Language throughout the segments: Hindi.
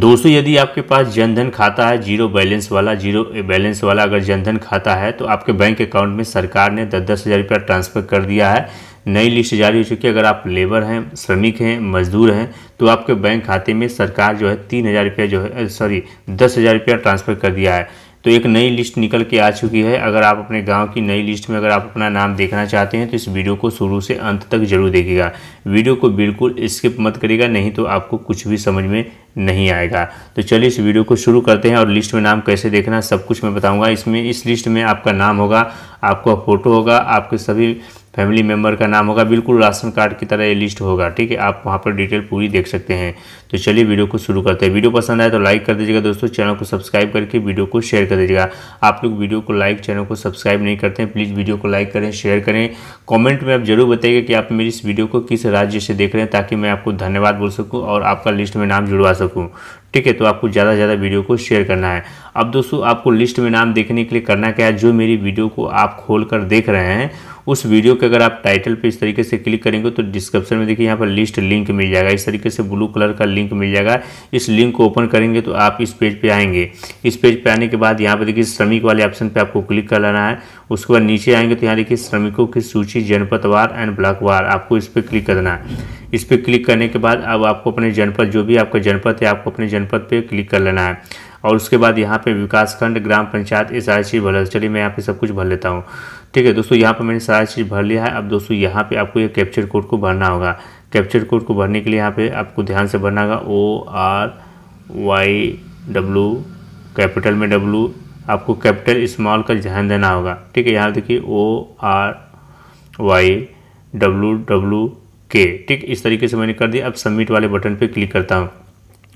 दोस्तों यदि आपके पास जनधन खाता है जीरो बैलेंस वाला जीरो बैलेंस वाला अगर जनधन खाता है तो आपके बैंक अकाउंट में सरकार ने दस दस हज़ार रुपया ट्रांसफ़र कर दिया है नई लिस्ट जारी हो चुकी है अगर आप लेबर हैं श्रमिक हैं मजदूर हैं तो आपके बैंक खाते में सरकार जो है तीन हज़ार रुपया जो है सॉरी दस हज़ार रुपया ट्रांसफ़र कर दिया है तो एक नई लिस्ट निकल के आ चुकी है अगर आप अपने गांव की नई लिस्ट में अगर आप अपना नाम देखना चाहते हैं तो इस वीडियो को शुरू से अंत तक जरूर देखिएगा वीडियो को बिल्कुल स्किप मत करिएगा नहीं तो आपको कुछ भी समझ में नहीं आएगा तो चलिए इस वीडियो को शुरू करते हैं और लिस्ट में नाम कैसे देखना सब कुछ मैं बताऊँगा इसमें इस लिस्ट में आपका नाम होगा आपका फ़ोटो होगा आपके सभी फैमिली मेम्बर का नाम होगा बिल्कुल राशन कार्ड की तरह ये लिस्ट होगा ठीक है आप वहाँ पर डिटेल पूरी देख सकते हैं तो चलिए वीडियो को शुरू करते हैं वीडियो पसंद आए तो लाइक कर दीजिएगा दोस्तों चैनल को सब्सक्राइब करके वीडियो को शेयर कर दीजिएगा आप लोग वीडियो को लाइक चैनल को सब्सक्राइब नहीं करते हैं प्लीज़ वीडियो को लाइक करें शेयर करें कॉमेंट में आप जरूर बताइएगा कि आप मेरी इस वीडियो को किस राज्य से देख रहे हैं ताकि मैं आपको धन्यवाद बोल सकूँ और आपका लिस्ट में नाम जुड़वा सकूँ ठीक है तो आपको ज़्यादा से ज़्यादा वीडियो को शेयर करना है अब दोस्तों आपको लिस्ट में नाम देखने के लिए करना क्या है जो मेरी वीडियो को आप खोल कर देख रहे हैं उस वीडियो के अगर आप टाइटल पे इस तरीके से क्लिक करेंगे तो डिस्क्रिप्शन में देखिए यहाँ पर लिस्ट लिंक मिल जाएगा इस तरीके से ब्लू कलर का लिंक मिल जाएगा इस लिंक को ओपन करेंगे तो आप इस पेज पे आएंगे इस पेज पे आने के बाद यहाँ पर देखिए श्रमिक वाले ऑप्शन पे आपको क्लिक कर लेना है उसके बाद नीचे आएंगे तो यहाँ देखिए श्रमिकों की सूची जनपदवार एंड ब्लॉकवार आपको इस पर क्लिक करना है इस पर क्लिक करने के बाद अब आपको अपने जनपद जो भी आपका जनपद है आपको अपने जनपद पर क्लिक कर लेना है और उसके बाद यहाँ पे विकासखंड ग्राम पंचायत ये सारी चीज़ भर चलिए मैं यहाँ पे सब कुछ भर लेता हूँ ठीक है दोस्तों यहाँ पे मैंने सारा चीज़ भर लिया है अब दोस्तों यहाँ पे आपको ये कैप्चर कोड को भरना होगा कैप्चर कोड को भरने के लिए यहाँ पे आपको ध्यान से भरना होगा O R Y W capital में डब्लू आपको कैपिटल स्मॉल का ध्यान देना होगा ठीक है यहाँ देखिए O R Y W W के ठीक इस तरीके से मैंने कर दिया अब सबमिट वाले बटन पर क्लिक करता हूँ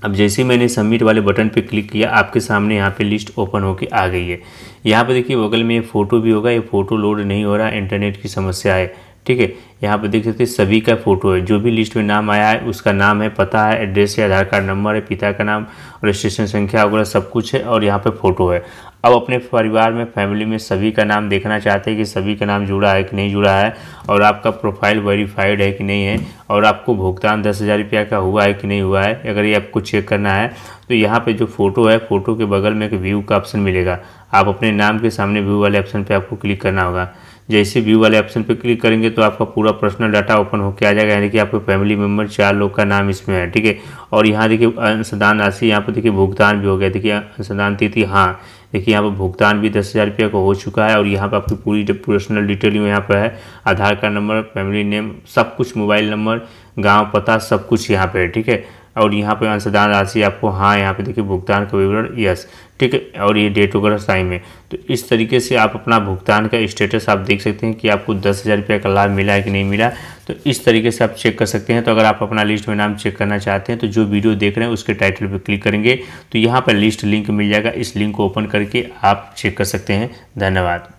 अब जैसे ही मैंने सबमिट वाले बटन पे क्लिक किया आपके सामने यहाँ पे लिस्ट ओपन होके आ गई है यहाँ पे देखिए बगल में ये फ़ोटो भी होगा ये फ़ोटो लोड नहीं हो रहा इंटरनेट की समस्या है ठीक है यहाँ पर देख सकते हैं सभी का फोटो है जो भी लिस्ट में नाम आया है उसका नाम है पता है एड्रेस है आधार कार्ड नंबर है पिता का नाम रजिस्ट्रेशन संख्या वगैरह सब कुछ है और यहाँ पर फोटो है अब अपने परिवार में फैमिली में सभी का नाम देखना चाहते हैं कि सभी का नाम जुड़ा है कि नहीं जुड़ा है और आपका प्रोफाइल वेरीफाइड है कि नहीं है और आपको भुगतान दस हज़ार रुपया का हुआ है कि नहीं हुआ है अगर ये आपको चेक करना है तो यहाँ पे जो फ़ोटो है फ़ोटो के बगल में एक व्यू का ऑप्शन मिलेगा आप अपने नाम के सामने व्यू वाले ऑप्शन पर आपको क्लिक करना होगा जैसे व्यू वाले ऑप्शन पर क्लिक करेंगे तो आपका पूरा पर्सनल डाटा ओपन होकर आ जाएगा यानी कि आपके फैमिली मेम्बर चार लोग का नाम इसमें है ठीक है और यहाँ देखिए अंशदान राशि यहाँ पर देखिए भुगतान भी हो गया देखिए अंशदान तिथि हाँ देखिए यहाँ पर भुगतान भी दस हज़ार रुपये का हो चुका है और यहाँ पर आपकी पूरी पर्सनल डिटेल यहाँ पर है Aadhaar card number family name सब कुछ मोबाइल नंबर गाँव पता सब कुछ यहाँ पर है ठीक है और यहाँ पर अंशदान राशि आपको हाँ यहाँ पे देखिए भुगतान का विवरण यस ठीक है और ये डेट वगैरह साइम है तो इस तरीके से आप अपना भुगतान का स्टेटस आप देख सकते हैं कि आपको दस हज़ार रुपये का लाभ मिला है कि नहीं मिला तो इस तरीके से आप चेक कर सकते हैं तो अगर आप अपना लिस्ट में नाम चेक करना चाहते हैं तो जो वीडियो देख रहे हैं उसके टाइटल पर क्लिक करेंगे तो यहाँ पर लिस्ट लिंक मिल जाएगा इस लिंक को ओपन करके आप चेक कर सकते हैं धन्यवाद